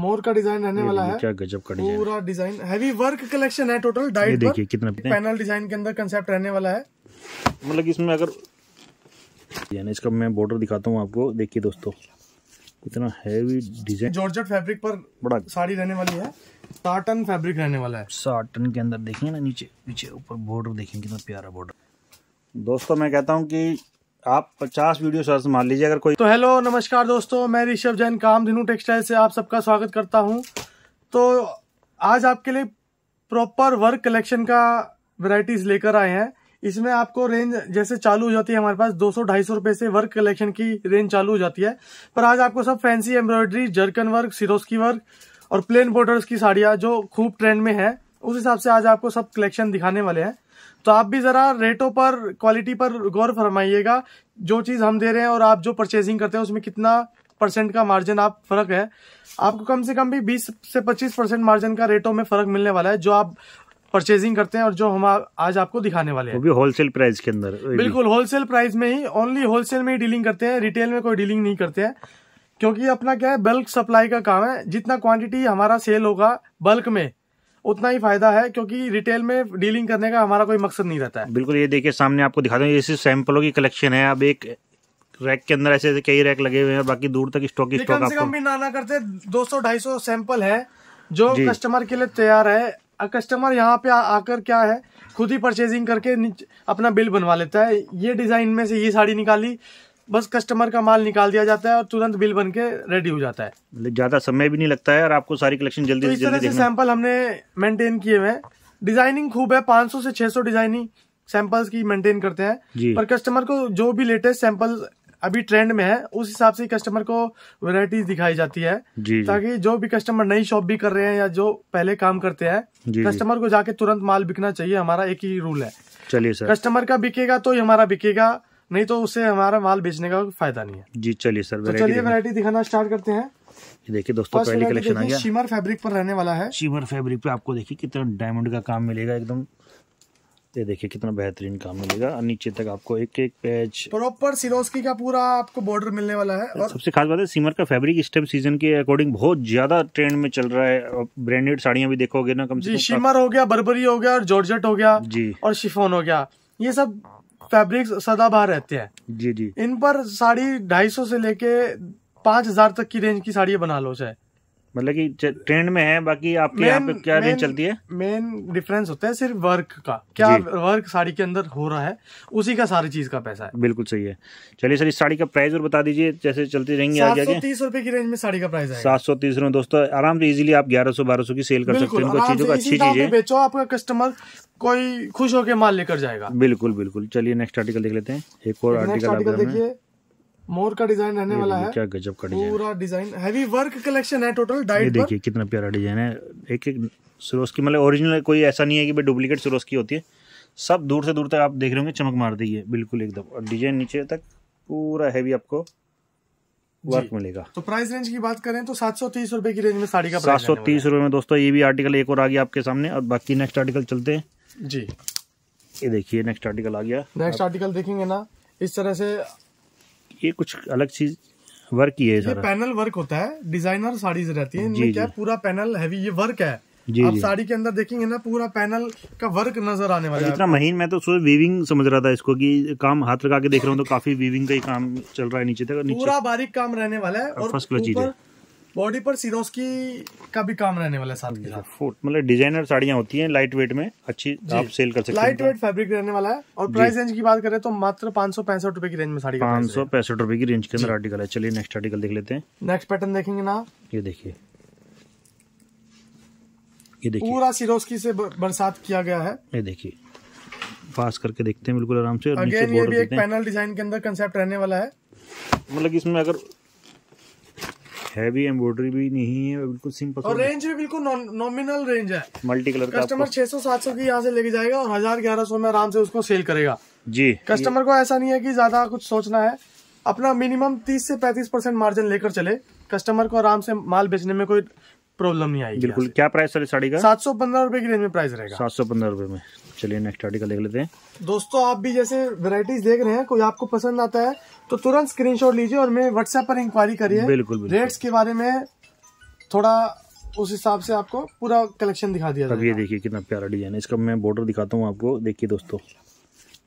मोर का डिजाइन रहने वाला है क्या गजब का डिजाइन पूरा डिजाइन हैवी वर्क कलेक्शन है टोटल डाइट देखिए कितना पैनल डिजाइन के अंदर कंसेप्ट रहने वाला है मतलब इसमें अगर यानी इसका मैं बॉर्डर दिखाता हूँ आपको देखिए दोस्तों कितना हैवी डिजाइन जॉर्जेट फैब्रिक पर बड़ा साड़ी रहने वाली है साटन फैब्रिक रहने वाला है साटन के अंदर देखिए ना नीचे नीचे ऊपर बॉर्डर देखिए कितना प्यारा बॉर्डर दोस्तों मैं कहता हूँ कि आप 50 वीडियो सर्च मान लीजिए अगर कोई तो हेलो नमस्कार दोस्तों मैं ऋषभ जैन काम धिनू टेक्सटाइल से आप सबका स्वागत करता हूं तो आज आपके लिए प्रॉपर वर्क कलेक्शन का वैरायटीज लेकर आए हैं इसमें आपको रेंज जैसे चालू हो जाती है हमारे पास 200 ढाई सौ रुपए से वर्क कलेक्शन की रेंज चालू हो जाती है पर आज आपको सब fancy embroidery zircon work Swarovski work और प्लेन बॉर्डर्स की साड़ियाँ जो खूब ट्रेंड में है उस हिसाब से आज आपको सब कलेक्शन दिखाने वाले हैं तो आप भी ज़रा रेटों पर क्वालिटी पर गौर फरमाइएगा जो चीज़ हम दे रहे हैं और आप जो परचेजिंग करते हैं उसमें कितना परसेंट का मार्जिन आप फ़र्क है आपको कम से कम भी 20 से 25 परसेंट मार्जिन का रेटों में फ़र्क मिलने वाला है जो आप परचेजिंग करते हैं और जो हम आज आपको दिखाने वाले हैं होलसेल प्राइस के अंदर बिल्कुल होलसेल प्राइस में ही ओनली होलसेल में ही डीलिंग करते हैं रिटेल में कोई डीलिंग नहीं करते हैं क्योंकि अपना क्या है बल्क सप्लाई का काम है जितना क्वांटिटी हमारा सेल होगा बल्क में उतना ही फायदा है क्योंकि रिटेल में डीलिंग करने का हमारा कोई मकसद नहीं रहता है बिल्कुल ये देखिए सामने आपको दिखा दूँ ये सिर्फ सैंपलों की कलेक्शन है अब एक रैक के अंदर ऐसे ऐसे कई रैक लगे हुए हैं बाकी दूर तक स्टॉक स्टॉक कम भी नाना करते दो सौ ढाई सौ सैंपल है जो कस्टमर के लिए तैयार है कस्टमर यहाँ पे आकर क्या है खुद ही परचेजिंग करके अपना बिल बनवा लेता है ये डिजाइन में से ये साड़ी निकाली बस कस्टमर का माल निकाल दिया जाता है और तुरंत बिल बन के रेडी हो जाता है मतलब ज्यादा समय भी नहीं लगता है और आपको सारी कलेक्शन जल्दी तो इस तरह से सैंपल हमने मेंटेन किए हुए हैं डिजाइनिंग खूब है 500 से 600 डिजाइनिंग सैंपल्स की मेंटेन करते हैं पर कस्टमर को जो भी लेटेस्ट सैंपल अभी ट्रेंड में है उस हिसाब से कस्टमर को वेराइटीज दिखाई जाती है ताकि जो भी कस्टमर नई शॉप भी कर रहे हैं या जो पहले काम करते हैं कस्टमर को जाके तुरंत माल बिकना चाहिए हमारा एक ही रूल है चलिए सर कस्टमर का बिकेगा तो ही हमारा बिकेगा नहीं तो उसे हमारा माल बेचने का फायदा नहीं है जी चलिए सर तो चलिए वैरायटी दिखाना स्टार्ट करते हैं देखिए दोस्तों पहली कलेक्शन आ गया शिमर फैब्रिक पर रहने वाला है शिमर फैब्रिक पे आपको देखिए कितना डायमंड का काम मिलेगा एकदम ये देखिए कितना बेहतरीन काम मिलेगा और नीचे तक आपको एक एक पैच प्रॉपर सिरोस्की का पूरा आपको बॉर्डर मिलने वाला है और सबसे खास बात है सीमर का फैब्रिक इस टाइम सीजन के अकॉर्डिंग बहुत ज्यादा ट्रेंड में चल रहा है ब्रांडेड साड़ियां भी देखोगे ना कम से कम सीमर हो गया बर्बरी हो गया और जॉर्जेट हो गया जी और शिफोन हो गया ये सब फैब्रिक्स सदाबहार रहते हैं जी जी इन पर साड़ी ढाई सौ से लेके पांच हजार तक की रेंज की साड़ियाँ बना लो चाहे मतलब कि ट्रेंड में है बाकी आपके यहाँ पे क्या रेंज चलती है मेन डिफरेंस होता है सिर्फ वर्क का क्या वर्क साड़ी के अंदर हो रहा है उसी का सारी चीज का पैसा है बिल्कुल सही है चलिए सर इस साड़ी का प्राइस और बता दीजिए जैसे चलती रहेंगे सात सौ तीस रुपए की रेंज में साड़ी का प्राइस है सात सौ तीस रुपए दोस्तों आराम से इजीली आप ग्यारह सौ बारह सौ की सेल कर सकते हैं चीजों का अच्छी चीज है बेचो आपका कस्टमर कोई खुश होकर माल लेकर जाएगा बिल्कुल बिल्कुल चलिए नेक्स्ट आर्टिकल देख लेते हैं एक और आर्टिकल देखिए मोर का डिजाइन रहने वाला है क्या गजब का डिजाइन पूरा डिजाइन हैवी वर्क कलेक्शन है टोटल डाइट देखिए कितना प्यारा डिजाइन है एक एक सुरोस की मतलब ओरिजिनल कोई ऐसा नहीं है कि भाई डुप्लीकेट सुरोस की होती है सब दूर से दूर तक आप देख रहे होंगे चमक मार दी है बिल्कुल एकदम और डिजाइन नीचे तक पूरा हैवी आपको वर्क मिलेगा तो प्राइस रेंज की बात करें तो सात सौ तीस रुपए की रेंज में साड़ी का सात सौ तीस रुपए में दोस्तों ये भी आर्टिकल एक और आ गया आपके सामने और बाकी नेक्स्ट आर्टिकल चलते हैं जी ये देखिए नेक्स्ट आर्टिकल आ गया नेक्स्ट आर्टिकल देखेंगे ना इस तरह से ये कुछ अलग चीज वर्क ही है ये पैनल वर्क होता है डिजाइनर साड़ीज रहती है इनमें क्या पूरा पैनल हैवी ये वर्क है जी आप साड़ी के अंदर देखेंगे ना पूरा पैनल का वर्क नजर आने वाला है इतना महीन मैं तो सोच वीविंग समझ रहा था इसको कि काम हाथ लगा के देख रहा हूँ तो काफी वीविंग का ही काम चल रहा है नीचे तक पूरा बारीक काम रहने वाला है और फर्स्ट क्लास चीज है बॉडी पर की का भी काम रहने वाला है साथ के साथ फुट मतलब डिजाइनर साड़ियाँ होती हैं लाइट वेट में अच्छी आप सेल कर सकते हैं लाइट वेट फैब्रिक रहने वाला है और प्राइस रेंज की बात करें तो मात्र पांच सौ पैंसठ रुपए की रेंज में साड़ी पांच सौ पैंसठ रुपए की रेंज के अंदर आर्टिकल है चलिए नेक्स्ट आर्टिकल देख लेते हैं नेक्स्ट पैटर्न देखेंगे ना ये देखिए ये देखिए पूरा सिरोस की से बरसात किया गया है ये देखिए फास्ट करके देखते हैं बिल्कुल आराम से और नीचे ये भी एक पैनल डिजाइन के अंदर कंसेप्ट रहने वाला है मतलब इसमें अगर हैवी एम्ब्रॉयडरी भी नहीं है बिल्कुल सिंपल और रेंज भी बिल्कुल नॉमिनल रेंज है मल्टी कलर कस्टमर छह सौ सात सौ की यहाँ से लेके जाएगा और हजार ग्यारह सौ में आराम से उसको सेल करेगा जी कस्टमर को ऐसा नहीं है की ज्यादा कुछ सोचना है अपना मिनिमम तीस से पैंतीस परसेंट मार्जिन लेकर चले कस्टमर को आराम से माल बेचने में कोई प्रॉब्लम नहीं आएगी बिल्कुल क्या प्राइस है साड़ी का सात सौ पंद्रह रुपए की रेंज में प्राइस रहेगा सात सौ पंद्रह रुपए में चलिए नेक्स्ट आर्टिकल देख लेते हैं दोस्तों आप भी जैसे वेराइटीज देख रहे हैं कोई आपको पसंद आता है तो तुरंत स्क्रीनशॉट लीजिए और मेरे व्हाट्सएप पर इंक्वायरी करिए बिल्कुल रेट्स के बारे में थोड़ा उस हिसाब से आपको पूरा कलेक्शन दिखा दिया अब ये देखिए कितना प्यारा डिजाइन है इसका मैं बॉर्डर दिखाता हूँ आपको देखिए दोस्तों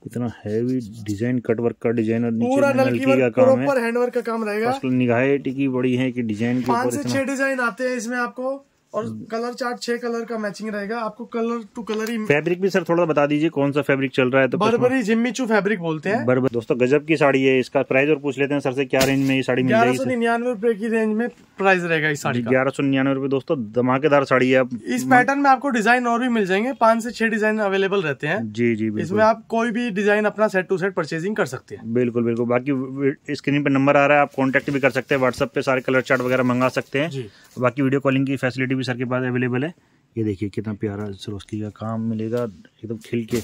इतना हैवी डिजाइन कट वर्क का डिजाइनर पूरा नलकी का काम है हैंडवर्क का काम रहेगा निगाहें टिकी बड़ी है कि डिजाइन पांच से छह डिजाइन आते हैं इसमें आपको और कलर चार्ट छह कलर का मैचिंग रहेगा आपको कलर टू कलर ही फैब्रिक भी सर थोड़ा बता दीजिए कौन सा फैब्रिक चल रहा है तो जिम्मी चू फैब्रिक बोलते हैं बरबर दोस्तों गजब की साड़ी है इसका प्राइस और पूछ लेते हैं सर से क्या रेंज में ये साड़ी मिल जाएगी सौ निन्यानवे रुपए की रेंज में प्राइस रहेगा इस साड़ी ग्यारह सौ निन्यानवे रुपए दोस्तों धमाकेदार साड़ी है इस पैटर्न में आपको डिजाइन और भी मिल जाएंगे पांच से छह डिजाइन अवेलेबल रहते हैं जी जी इसमें आप कोई भी डिजाइन अपना सेट टू सेट परचेजिंग कर सकते हैं बिल्कुल बिल्कुल बाकी स्क्रीन पर नंबर आ रहा है आप कॉन्टेक्ट भी कर सकते हैं व्हाट्सएप पे सारे कलर चार्ट वगैरह मंगा सकते हैं बाकी वीडियो कॉलिंग की फैसिलिटी भी सर के पास अवेलेबल है ये देखिए कितना प्यारा सरोस्की का काम मिलेगा एकदम खिल के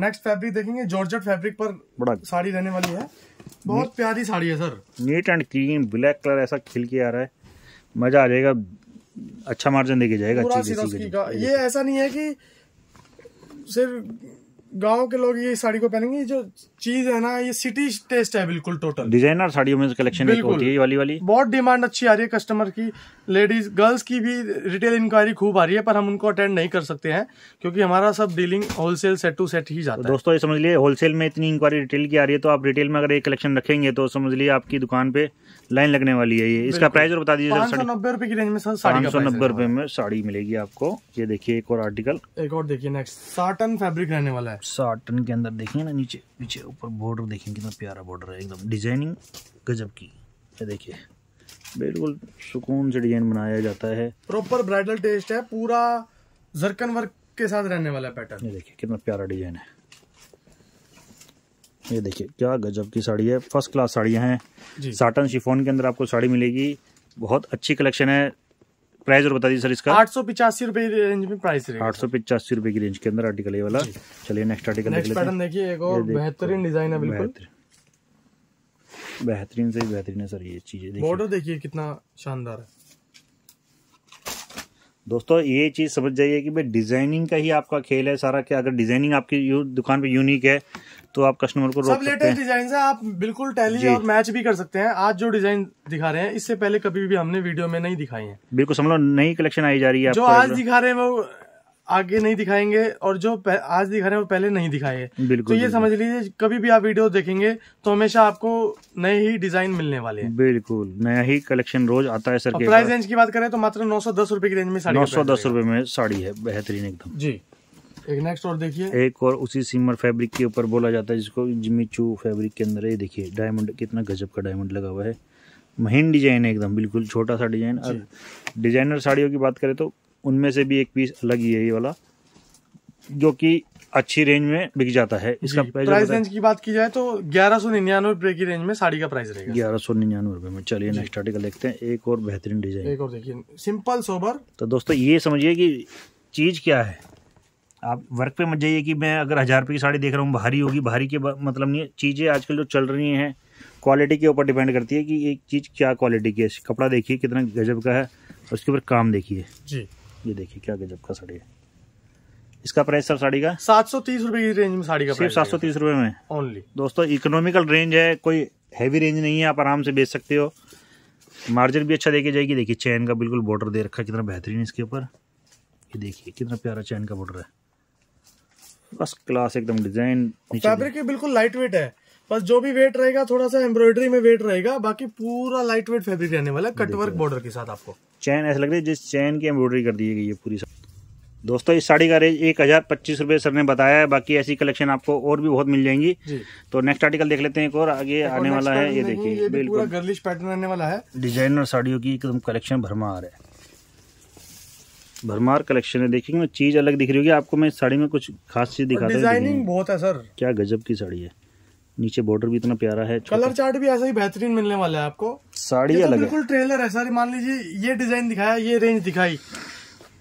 नेक्स्ट फैब्रिक देखेंगे जॉर्जेट फैब्रिक पर बड़ा साड़ी रहने वाली है बहुत प्यारी साड़ी है sir neat and clean black colour ऐसा खिल के आ रहा है मजा आ जाएगा अच्छा मार्जिन देके जाएगा ये ऐसा नहीं है कि सिर्फ गांव के लोग ये साड़ी को पहनेंगे जो चीज है ना ये सिटी टेस्ट है बिल्कुल टोटल डिजाइनर साड़ियों में कलेक्शन एक होती है ये वाली वाली बहुत डिमांड अच्छी आ रही है कस्टमर की लेडीज गर्ल्स की भी रिटेल इंक्वायरी खूब आ रही है पर हम उनको अटेंड नहीं कर सकते हैं क्योंकि हमारा सब dealing wholesale set to set ही जाता है तो दोस्तों ये समझ लिए होलसेल में इतनी इंक्वायरी रिटेल की आ रही है तो आप रिटेल में अगर एक कलेक्शन रखेंगे तो समझ लिए आपकी दुकान पे लाइन लगने वाली है ये इसका प्राइस और बता दीजिए सौ नब्बे रुपए की रेंज में पाँच सौ नब्बे रुपए में साड़ी मिलेगी आपको ये देखिए एक और आर्टिकल एक और देखिए नेक्स्ट साटन फेब्रिक रहने वाला है सात आटन के अंदर देखेंगे ना नीचे पीछे ऊपर बॉर्डर देखेंगे कितना प्यारा बॉर्डर है एकदम डिजाइनिंग गजब की ये देखिए बिल्कुल सुकून से डिजाइन बनाया जाता है प्रॉपर ब्राइडल टेस्ट है पूरा जरकन वर्क के साथ रहने वाला पैटर्न ये देखिए कितना प्यारा डिजाइन है ये देखिए क्या गजब की साड़ी है फर्स्ट क्लास साड़ियाँ हैं साटन शिफोन के अंदर आपको साड़ी मिलेगी बहुत अच्छी कलेक्शन है प्राइस और बता दीजिए सर इसका आठ सौ पचासी रुपए की रेंज में प्राइस आठ सौ पचासी रुपए की रेंज के अंदर आर्टिकल ये वाला चलिए नेक्स्ट आर्टिकल नेक्स्ट पैटर्न देखिए एक और बेहतरीन डिजाइन है बिल्कुल बेहतरीन से बेहतरीन है सर ये चीजें बॉर्डर देखिए कितना शानदार है दोस्तों ये चीज़ समझ जाइए कि भाई डिज़ाइनिंग का ही आपका खेल है सारा कि अगर डिज़ाइनिंग आपकी दुकान पे यूनिक है तो आप कस्टमर को रोक लेटेस्ट डिजाइन है आप बिल्कुल टैली और मैच भी कर सकते हैं आज जो डिजाइन दिखा रहे हैं इससे पहले कभी भी हमने वीडियो में नहीं दिखाई है बिल्कुल समझ लो नई कलेक्शन आई जा रही है जो आज दिखा रहे हैं वो आगे नहीं दिखाएंगे और जो आज दिखा रहे हैं वो पहले नहीं दिखाए बिल्कुल तो ये समझ लीजिए कभी भी आप वीडियो देखेंगे तो हमेशा आपको नए ही डिजाइन मिलने वाले हैं बिल्कुल नया ही कलेक्शन रोज आता है सर प्राइस रेंज की बात करें तो मात्र नौ सौ दस रुपए की रेंज में नौ सौ दस रुपए में साड़ी है बेहतरीन एकदम जी एक नेक्स्ट और देखिए एक और उसी सिमर फैब्रिक के ऊपर बोला जाता है जिसको जिमीचू फैब्रिक के अंदर ये देखिए डायमंड कितना गजब का डायमंड लगा हुआ है महीन डिजाइन है एकदम बिल्कुल छोटा सा डिजाइन और डिजाइनर साड़ियों की बात करें तो उनमें से भी एक पीस अलग ही है ये वाला जो कि अच्छी रेंज में बिक जाता है इसका प्राइस रेंज की बात की जाए तो ग्यारह सौ निन्यानवे रुपए की रेंज में साड़ी का प्राइस रहेगा ग्यारह सौ निन्यानवे रुपए में चलिए नेक्स्ट आर्टिकल देखते हैं एक और बेहतरीन डिजाइन एक और देखिए सिंपल सोबर तो दोस्तों ये समझिए कि चीज क्या है आप वर्क पे मत जाइए कि मैं अगर हज़ार रुपये की साड़ी देख रहा हूँ भारी होगी भारी के मतलब नहीं चीज़ें आजकल जो चल रही हैं क्वालिटी के ऊपर डिपेंड करती है कि एक चीज़ क्या क्वालिटी की है कपड़ा देखिए कितना गजब का है उसके ऊपर काम देखिए जी ये देखिए क्या गजब का साड़ी है इसका प्राइस सर साड़ी का सात सौ तीस रुपये की रेंज में साड़ी का सिर्फ सात सौ तीस रुपये में ओनली दोस्तों इकोनॉमिकल रेंज है कोई हैवी रेंज नहीं है आप आराम से बेच सकते हो मार्जिन भी अच्छा देखे जाएगी देखिए चैन का बिल्कुल बॉर्डर दे रखा है कितना बेहतरीन इसके ऊपर ये देखिए कितना प्यारा चैन का बॉर्डर है बस क्लास एकदम डिजाइन फैब्रिक बिल्कुल लाइट वेट है बस जो भी वेट रहेगा थोड़ा सा एम्ब्रॉयडरी में वेट रहेगा बाकी पूरा लाइट वेट फैब्रिक रहने वाला है कटवर्क बॉर्डर के साथ आपको चैन ऐसा लग रही है जिस चैन की एम्ब्रॉयडरी कर दी गई है पूरी दोस्तों इस साड़ी का रेंज एक हज़ार पच्चीस रूपए सर ने बताया है बाकी ऐसी कलेक्शन आपको और भी बहुत मिल जाएंगी तो नेक्स्ट आर्टिकल देख लेते हैं एक और आगे आने वाला है ये देखिए बिल्कुल गर्लिश पैटर्न आने वाला है डिजाइनर साड़ियों की एकदम कलेक्शन भरमा आ रहा है भरमार कलेक्शन है देखेंगे चीज अलग दिख रही होगी आपको मैं साड़ी में कुछ खास चीज दिखा डिजाइनिंग बहुत है सर क्या गजब की साड़ी है नीचे बॉर्डर भी इतना प्यारा है कलर चार्ट भी ऐसा ही बेहतरीन मिलने वाला है आपको साड़ी तो अलग बिल्कुल ट्रेलर है सर मान लीजिए ये डिजाइन दिखाया ये रेंज दिखाई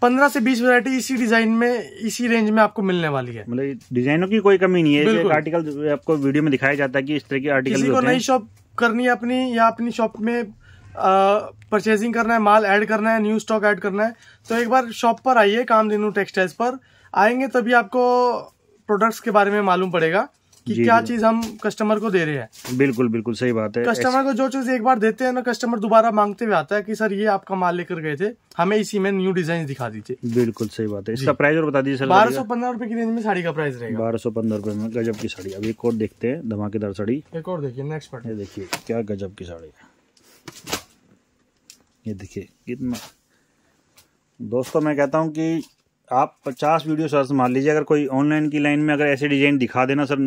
पंद्रह से बीस वैरायटी इसी डिजाइन में इसी रेंज में आपको मिलने वाली है मतलब डिजाइनों की कोई कमी नहीं है आर्टिकल आपको वीडियो में दिखाया जाता है कि इस तरह की आर्टिकल किसी को नई शॉप करनी है अपनी या अपनी शॉप में परचेजिंग करना है माल ऐड करना है न्यू स्टॉक ऐड करना है तो एक बार शॉप पर आइए काम कामधेनु टेक्सटाइल्स पर आएंगे तभी आपको प्रोडक्ट्स के बारे में मालूम पड़ेगा कि क्या चीज हम कस्टमर को दे रहे हैं बिल्कुल बिल्कुल सही बात है कस्टमर को जो चीज एक बार देते हैं ना कस्टमर दोबारा मांगते हुए आता है कि सर ये आपका माल लेकर गए थे हमें इसी में न्यू डिजाइन दिखा दीजिए बिल्कुल सही बात है इसका प्राइस और बता दीजिए सर बारह सौ पंद्रह रुपए की रेंज में साड़ी का प्राइस रहेगा बारह सौ पंद्रह रुपए में गजब की साड़ी अब एक और देखते हैं धमाकेदार साड़ी एक और देखिए नेक्स्ट देखिए क्या गजब की साड़ी है ये देखिए कितना दोस्तों मैं कहता हूँ कि आप 50 वीडियो सर मान लीजिए अगर कोई ऑनलाइन की लाइन में अगर ऐसे डिजाइन दिखा देना सर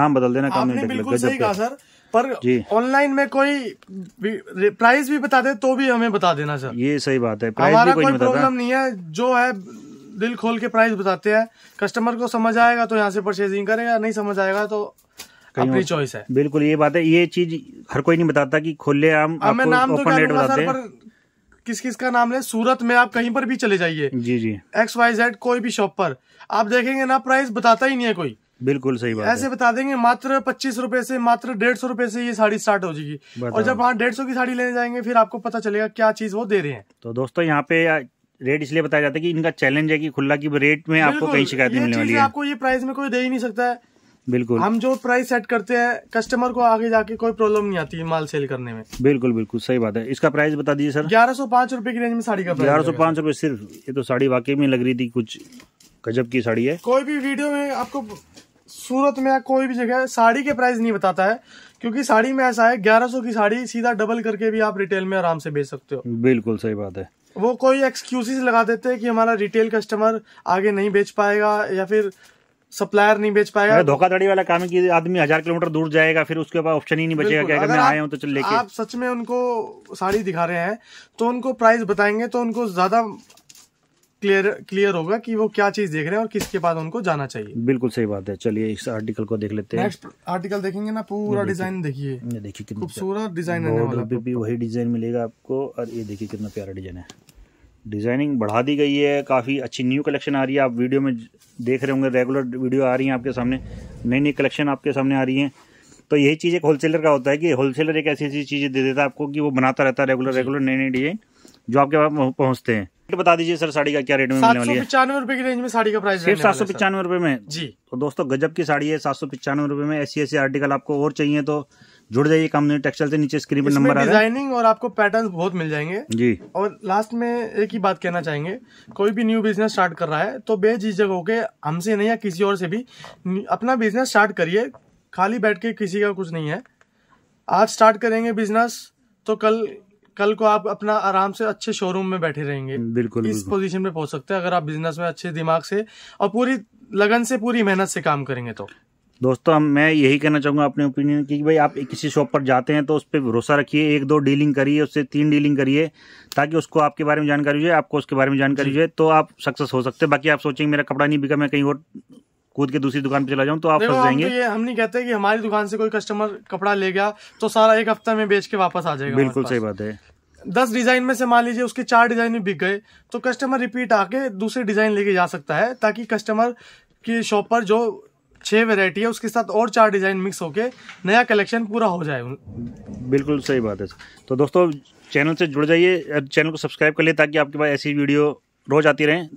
नाम बदल देना काम नहीं बिल्कुल सही कहा सर पर ऑनलाइन में कोई प्राइस भी बता दे तो भी हमें बता देना सर ये सही बात है प्राइस भी कोई, कोई प्रॉब्लम नहीं है जो है दिल खोल के प्राइस बताते हैं कस्टमर को समझ आएगा तो यहाँ से परचेजिंग करेगा नहीं समझ आएगा तो अपनी चॉइस है बिल्कुल ये बात है ये चीज हर कोई नहीं बताता कि खुले आम ओपन हाँ, तो रेट बताते हैं किस किस का नाम ले सूरत में आप कहीं पर भी चले जाइए जी जी एक्स वाई जेड कोई भी शॉप पर आप देखेंगे ना प्राइस बताता ही नहीं है कोई बिल्कुल सही बात ऐसे बता देंगे मात्र पच्चीस रूपए से मात्र डेढ़ सौ रूपये से ये साड़ी स्टार्ट हो जाएगी और जब वहाँ डेढ़ सौ की साड़ी लेने जाएंगे फिर आपको पता चलेगा क्या चीज वो दे रहे हैं तो दोस्तों यहाँ पे रेट इसलिए बताया जाता है कि इनका चैलेंज है कि खुला की रेट में आपको कहीं शिकायत नहीं मिलने वाली है आपको ये प्राइस में कोई दे ही नहीं सकता है बिल्कुल हम जो प्राइस सेट करते हैं कस्टमर को आगे जाके कोई प्रॉब्लम नहीं आती माल सेल करने में बिल्कुल बिल्कुल सही बात है इसका प्राइस बता दीजिए सर ग्यारह सौ पांच रुपए की रेंज में साड़ी का ग्यारह सौ पांच रूपए सिर्फ ये तो साड़ी वाकई में लग रही थी कुछ गजब की साड़ी है कोई भी वीडियो में आपको सूरत में कोई भी जगह साड़ी के प्राइस नहीं बताता है क्योंकि साड़ी में ऐसा है ग्यारह की साड़ी सीधा डबल करके भी आप रिटेल में आराम से बेच सकते हो बिल्कुल सही बात है वो कोई एक्सक्यूजेस लगा देते हैं कि हमारा रिटेल कस्टमर आगे नहीं बेच पाएगा या फिर सप्लायर नहीं बेच पाएगा धोखाधड़ी वाला काम कि आदमी हजार किलोमीटर दूर जाएगा फिर उसके बाद ऑप्शन ही नहीं बचेगा क्या मैं आया हूं तो चल लेके आप सच में उनको साड़ी दिखा रहे हैं तो उनको प्राइस बताएंगे तो उनको ज्यादा क्लियर क्लियर होगा कि वो क्या चीज देख रहे हैं और किसके बाद उनको जाना चाहिए बिल्कुल सही बात है चलिए इस आर्टिकल को देख लेते हैं नेक्स्ट आर्टिकल देखेंगे ना पूरा डिजाइन देखिए देखिए खूबसूरत डिजाइन वही डिजाइन मिलेगा आपको और ये देखिए कितना प्यारा डिजाइन है डिज़ाइनिंग बढ़ा दी गई है काफ़ी अच्छी न्यू कलेक्शन आ रही है आप वीडियो में देख रहे होंगे रेगुलर वीडियो आ रही हैं आपके सामने नई नई कलेक्शन आपके सामने आ रही हैं तो यही चीज़ एक होलसेलर का होता है कि होलसेलर एक ऐसी ऐसी चीज़ें दे देता है आपको कि वो बनाता रहता है रेगुलर रेगुलर नई नई डिजाइन जो आपके पास पहुँचते हैं बता दीजिए सर साड़ी का क्या रेट में मिलने वाली है पचानवे रुपए की रेंज में साड़ी का प्राइस सिर्फ सात सौ पचानवे रुपए में जी तो दोस्तों गजब की साड़ी है सात सौ पचानवे रुपए में ऐसी ऐसी आर्टिकल आपको और चाहिए तो जुड़ जाइए कम्युनिटी टेक्सटाइल से नीचे स्क्रीन पर नंबर डिजाइनिंग और आपको पैटर्न बहुत मिल जाएंगे जी और लास्ट में एक ही बात कहना चाहेंगे कोई भी न्यू बिजनेस स्टार्ट कर रहा है तो बेझिझक होके हमसे नहीं या किसी और से भी अपना बिजनेस स्टार्ट करिए खाली बैठ के किसी का कुछ नहीं है आज स्टार्ट करेंगे बिजनेस तो कल कल को आप अपना आराम से अच्छे शोरूम में बैठे रहेंगे बिल्कुल इस पोजीशन पे पहुंच सकते हैं अगर आप बिजनेस में अच्छे दिमाग से और पूरी लगन से पूरी मेहनत से काम करेंगे तो दोस्तों मैं यही कहना चाहूँगा अपने ओपिनियन की भाई आप किसी शॉप पर जाते हैं तो उस पर भरोसा रखिए एक दो डीलिंग करिए उससे तीन डीलिंग करिए ताकि उसको आपके बारे में जानकारी हो जाए आपको उसके बारे में जानकारी हो जाए तो आप सक्सेस हो सकते हैं बाकी आप सोचेंगे मेरा कपड़ा नहीं बिका मैं कहीं और कूद के दूसरी दुकान पे चला जाऊँ तो आप फंस जाएंगे हम, तो ये, हम नहीं कहते कि हमारी दुकान से कोई कस्टमर कपड़ा ले गया तो सारा एक हफ्ता में बेच के वापस आ जाएगा बिल्कुल सही बात है दस डिजाइन में से मान लीजिए उसके चार डिजाइन भी बिक गए तो कस्टमर रिपीट आके दूसरे डिजाइन लेके जा सकता है ताकि कस्टमर की शॉप पर जो छः वेरायटी है उसके साथ और चार डिज़ाइन मिक्स होके नया कलेक्शन पूरा हो जाए बिल्कुल सही बात है तो दोस्तों चैनल से जुड़ जाइए चैनल को सब्सक्राइब कर लिए ताकि आपके पास ऐसी वीडियो रोज आती रहें